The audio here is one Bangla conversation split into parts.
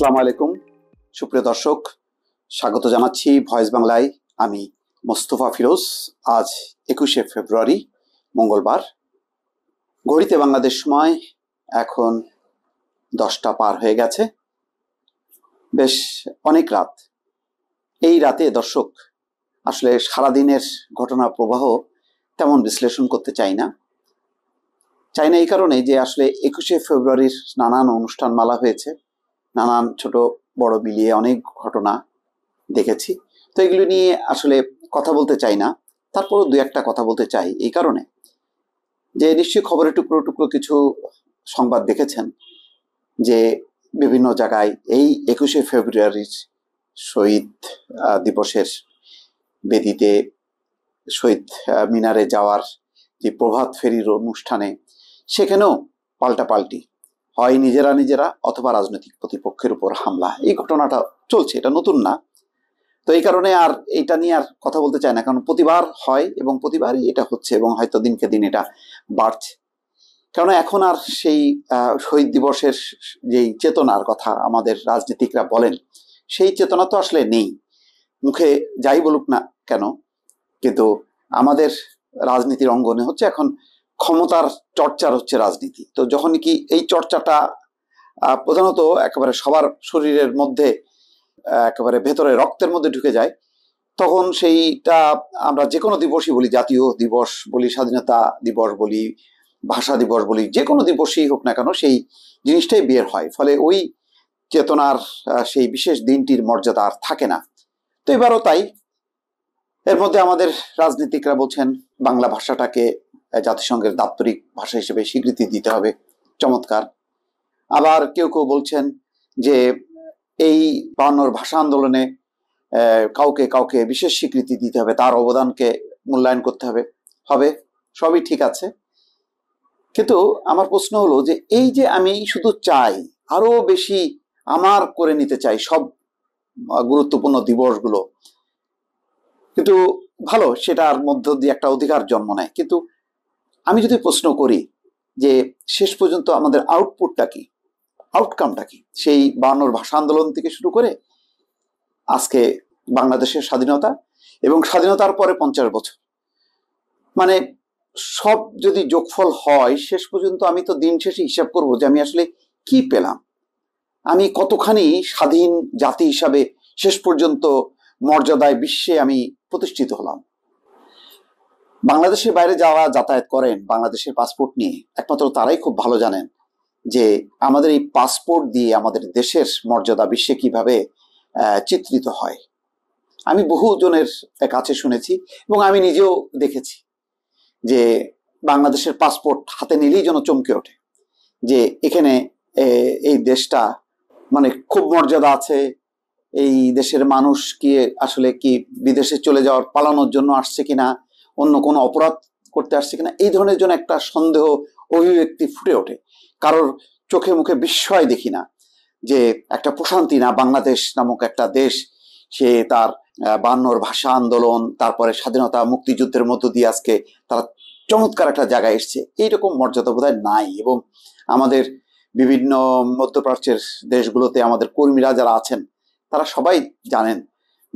আসসালামু আলাইকুম সুপ্রিয় দর্শক স্বাগত জানাচ্ছি ভয়েস বাংলায় আমি মোস্তফা ফিরোজ আজ একুশে ফেব্রুয়ারি মঙ্গলবার ঘড়িতে বাংলাদেশ সময় এখন দশটা পার হয়ে গেছে বেশ অনেক রাত এই রাতে দর্শক আসলে সারাদিনের ঘটনা প্রবাহ তেমন বিশ্লেষণ করতে চাই না চাই না এই কারণে যে আসলে একুশে ফেব্রুয়ারির নানান অনুষ্ঠান মালা হয়েছে নানান ছোট বড় মিলিয়ে অনেক ঘটনা দেখেছি তো এগুলো নিয়ে আসলে কথা বলতে চাই না তারপরও দু একটা কথা বলতে চাই এই কারণে যে নিশ্চয়ই খবরের টুকরো টুকরো কিছু সংবাদ দেখেছেন যে বিভিন্ন জায়গায় এই একুশে ফেব্রুয়ারির শহীদ দিবসের বেদিতে শহীদ মিনারে যাওয়ার যে প্রভাত ফেরির অনুষ্ঠানে সেখানেও পাল্টাপাল্টি হয় নিজেরা নিজেরা অথবা রাজনৈতিক প্রতিপক্ষের উপর হামলা এই ঘটনাটা চলছে এটা নতুন না তো এই কারণে আর এটা নিয়ে আর কথা বলতে চায় না কারণ প্রতিবার হয় এবং প্রতিবারই এটা হচ্ছে এবং হয়তো দিনকে দিন এটা বাড়ছে কারণ এখন আর সেই শহীদ দিবসের যেই চেতনার কথা আমাদের রাজনীতিকরা বলেন সেই চেতনা তো আসলে নেই মুখে যাই বলুক না কেন কিন্তু আমাদের রাজনীতির অঙ্গনে হচ্ছে এখন ক্ষমতার চর্চার হচ্ছে রাজনীতি তো যখন কি এই চর্চাটা প্রধানত একেবারে সবার শরীরের মধ্যে একেবারে ভেতরে রক্তের মধ্যে ঢুকে যায় তখন সেইটা আমরা যে কোনো দিবসই বলি জাতীয় দিবস বলি স্বাধীনতা দিবস বলি ভাষা দিবস বলি যে কোনো দিবসই হোক না কেন সেই জিনিসটাই বের হয় ফলে ওই চেতনার সেই বিশেষ দিনটির মর্যাদা আর থাকে না তো এবারও তাই এর মধ্যে আমাদের রাজনীতিকরা বলছেন বাংলা ভাষাটাকে জাতিসংঘের দাপ্তরিক ভাষা হিসেবে স্বীকৃতি দিতে হবে চমৎকার আবার কেউ কেউ বলছেন যে এই বায়ান্নর ভাষা আন্দোলনে কাউকে কাউকে বিশেষ স্বীকৃতি দিতে হবে তার অবদানকে মূল্যায়ন করতে হবে হবে সবই ঠিক আছে কিন্তু আমার প্রশ্ন হলো যে এই যে আমি শুধু চাই আরো বেশি আমার করে নিতে চাই সব গুরুত্বপূর্ণ দিবসগুলো কিন্তু ভালো সেটার মধ্য দিয়ে একটা অধিকার জন্ম নেয় কিন্তু আমি যদি প্রশ্ন করি যে শেষ পর্যন্ত আমাদের আউটপুটটা কি আউটকামটা কি সেই বানর ভাষা আন্দোলন থেকে শুরু করে আজকে বাংলাদেশের স্বাধীনতা এবং স্বাধীনতার পরে পঞ্চাশ বছর মানে সব যদি যোগফল হয় শেষ পর্যন্ত আমি তো দিন শেষে হিসাব করবো যে আমি আসলে কি পেলাম আমি কতখানি স্বাধীন জাতি হিসাবে শেষ পর্যন্ত মর্যাদায় বিশ্বে আমি প্রতিষ্ঠিত হলাম বাংলাদেশের বাইরে যাওয়া যাতায়াত করেন বাংলাদেশের পাসপোর্ট নিয়ে একমাত্র তারাই খুব ভালো জানেন যে আমাদের এই পাসপোর্ট দিয়ে আমাদের দেশের মর্যাদা বিশ্বে কিভাবে চিত্রিত হয় আমি বহুজনের কাছে শুনেছি এবং আমি নিজেও দেখেছি যে বাংলাদেশের পাসপোর্ট হাতে নিলেই যেন চমকে ওঠে যে এখানে এই দেশটা মানে খুব মর্যাদা আছে এই দেশের মানুষ কি আসলে কি বিদেশে চলে যাওয়ার পালানোর জন্য আসছে কিনা অন্য কোনো অপরাধ করতে আসছে কিনা এই ধরনের জন্য একটা সন্দেহ অভিব্যক্তি ফুটে ওঠে কারোর চোখে মুখে বিস্ময় দেখি না যে একটা প্রশান্তি না বাংলাদেশ নামক একটা দেশ সে তার বান্নর ভাষা আন্দোলন তারপরে স্বাধীনতা মুক্তিযুদ্ধের মধ্য দিয়ে আজকে তারা চমৎকার একটা জায়গায় এসছে এইরকম মর্যাদা বোধহয় নাই এবং আমাদের বিভিন্ন মধ্যপ্রাচ্যের দেশগুলোতে আমাদের কর্মীরা যারা আছেন তারা সবাই জানেন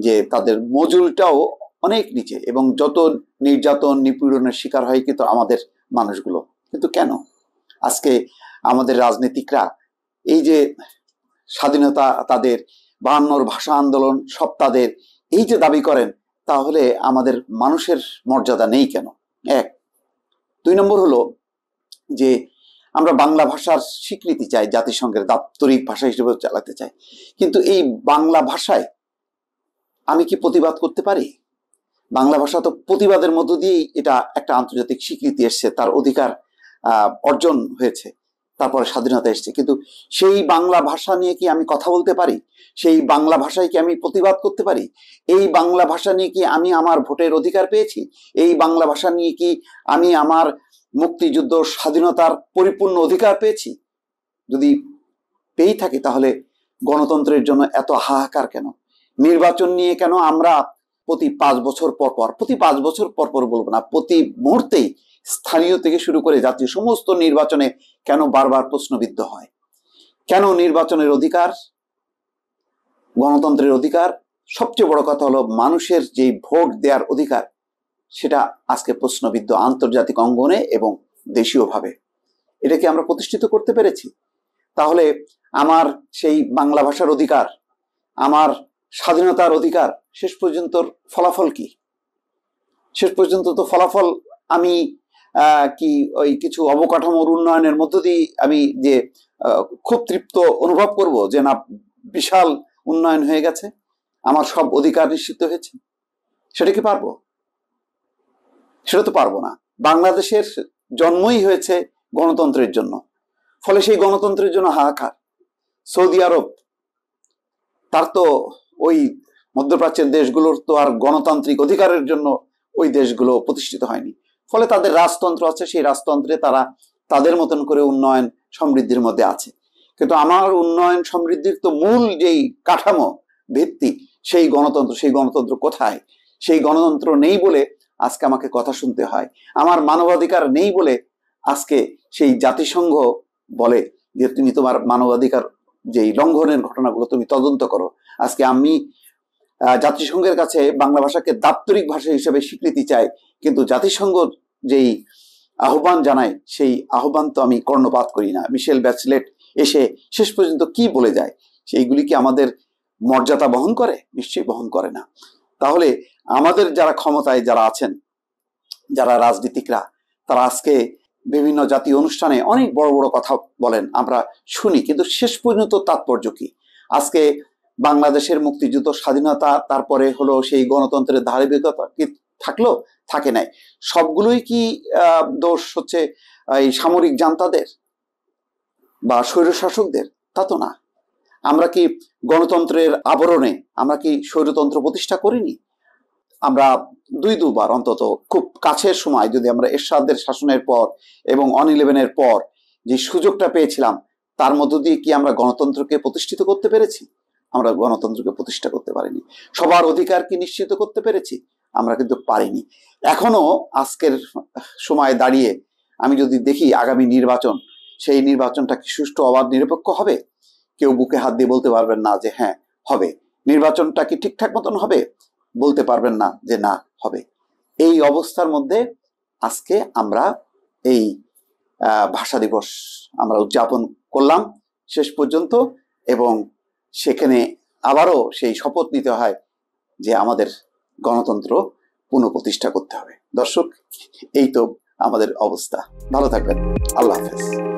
যে তাদের মজুলটাও অনেক নিচে এবং যত নির্যাতন নিপীড়নের শিকার হয় কিন্তু আমাদের মানুষগুলো কিন্তু কেন আজকে আমাদের রাজনীতিকরা এই যে স্বাধীনতা তাদের বাহান্নর ভাষা আন্দোলন সব তাদের এই যে দাবি করেন তাহলে আমাদের মানুষের মর্যাদা নেই কেন এক দুই নম্বর হলো যে আমরা বাংলা ভাষার স্বীকৃতি চাই জাতিসংঘের দাপ্তরিক ভাষা হিসেবে চালাতে চাই কিন্তু এই বাংলা ভাষায় আমি কি প্রতিবাদ করতে পারি বাংলা ভাষা তো প্রতিবাদের মধ্য দিয়েই এটা একটা আন্তর্জাতিক স্বীকৃতি এসছে তার অধিকার অর্জন হয়েছে তারপরে স্বাধীনতা এসছে কিন্তু সেই বাংলা ভাষা নিয়ে কি আমি কথা বলতে পারি সেই বাংলা ভাষায় কি আমি প্রতিবাদ করতে পারি এই বাংলা ভাষা নিয়ে কি আমি আমার ভোটের অধিকার পেয়েছি এই বাংলা ভাষা নিয়ে কি আমি আমার মুক্তিযুদ্ধ স্বাধীনতার পরিপূর্ণ অধিকার পেয়েছি যদি পেয়েই থাকি তাহলে গণতন্ত্রের জন্য এত হাহাকার কেন নির্বাচন নিয়ে কেন আমরা প্রতি পাঁচ বছর পর পর প্রতি পাঁচ বছর পর পর বলবো না প্রতি মুহূর্তেই স্থানীয় থেকে শুরু করে জাতীয় সমস্ত নির্বাচনে কেন বারবার প্রশ্নবিদ্ধ হয় কেন নির্বাচনের অধিকার গণতন্ত্রের অধিকার সবচেয়ে বড় কথা হলো মানুষের যে ভোট দেওয়ার অধিকার সেটা আজকে প্রশ্নবিদ্ধ আন্তর্জাতিক অঙ্গনে এবং দেশীয়ভাবে এটাকে আমরা প্রতিষ্ঠিত করতে পেরেছি তাহলে আমার সেই বাংলা ভাষার অধিকার আমার স্বাধীনতার অধিকার শেষ পর্যন্ত ফলাফল কি শেষ পর্যন্ত তো ফলাফল আমি কি ওই কিছু অবকাঠামোর উন্নয়নের মধ্য দিয়ে আমি যে খুব তৃপ্ত অনুভব করব যে না বিশাল উন্নয়ন হয়ে গেছে আমার সব অধিকার নিশ্চিত হয়েছে সেটা কি পারবো সেটা তো পারবো না বাংলাদেশের জন্মই হয়েছে গণতন্ত্রের জন্য ফলে সেই গণতন্ত্রের জন্য হাহাকার সৌদি আরব তার তো ওই মধ্যপ্রাচ্যের দেশগুলোর তো আর গণতান্ত্রিক অধিকারের জন্য ওই দেশগুলো প্রতিষ্ঠিত হয়নি ফলে তাদের রাজতন্ত্র আছে সেই রাজতন্ত্রে তারা তাদের মতন করে উন্নয়ন সমৃদ্ধির মধ্যে আছে কিন্তু আমার উন্নয়ন সমৃদ্ধির তো মূল যেই কাঠামো ভিত্তি সেই গণতন্ত্র সেই গণতন্ত্র কোথায় সেই গণতন্ত্র নেই বলে আজকে আমাকে কথা শুনতে হয় আমার মানবাধিকার নেই বলে আজকে সেই জাতিসংঘ বলে যে তুমি তোমার মানবাধিকার যেই লঙ্ঘনের ঘটনাগুলো তুমি তদন্ত করো আজকে আমি জাতিসংঘের কাছে বাংলা ভাষাকে দাপ্তরিক ভাষা হিসেবে স্বীকৃতি চায় কিন্তু জাতিসংঘ যেই আহ্বান জানায় সেই আহ্বান তো আমি কর্ণপাত করি না মিশেল ব্যাচলেট এসে শেষ পর্যন্ত কি বলে যায় সেইগুলি কি আমাদের মর্যাদা বহন করে নিশ্চয়ই বহন করে না তাহলে আমাদের যারা ক্ষমতায় যারা আছেন যারা রাজনীতিকরা তারা আজকে বিভিন্ন জাতীয় অনুষ্ঠানে অনেক বড় বড় কথা বলেন আমরা শুনি কিন্তু শেষ পর্যন্ত তাৎপর্য কি আজকে বাংলাদেশের মুক্তিযুদ্ধ স্বাধীনতা তারপরে হলো সেই গণতন্ত্রের ধারাবাহিকতা কি থাকলো থাকে নাই সবগুলোই কি দোষ হচ্ছে এই সামরিক জান্তাদের বা স্বৈরশাসকদের তা তো না আমরা কি গণতন্ত্রের আবরণে আমরা কি স্বৈরতন্ত্র প্রতিষ্ঠা করিনি আমরা দুই দুবার অন্তত খুব কাছের সময় যদি আমরা এরশাদের শাসনের পর এবং অন ইলেভেনের পর যে সুযোগটা পেয়েছিলাম তার মধ্য দিয়ে কি আমরা গণতন্ত্রকে প্রতিষ্ঠিত করতে পেরেছি আমরা গণতন্ত্রকে প্রতিষ্ঠা করতে পারিনি সবার অধিকার কি নিশ্চিত করতে পেরেছি আমরা কিন্তু পারিনি এখনো আজকের সময় দাঁড়িয়ে আমি যদি দেখি আগামী নির্বাচন সেই নির্বাচনটা কি সুষ্ঠু অবাধ নিরপেক্ষ হবে কেউ বুকে হাত দিয়ে বলতে পারবেন না যে হ্যাঁ হবে নির্বাচনটা কি ঠিকঠাক মতন হবে বলতে পারবেন না যে না হবে এই অবস্থার মধ্যে আজকে আমরা এই ভাষা দিবস আমরা উদযাপন করলাম শেষ পর্যন্ত এবং সেখানে আবারও সেই শপথ নিতে হয় যে আমাদের গণতন্ত্র পুনঃপ্রতিষ্ঠা করতে হবে দর্শক এই তো আমাদের অবস্থা ভালো থাকবেন আল্লাহ হাফেজ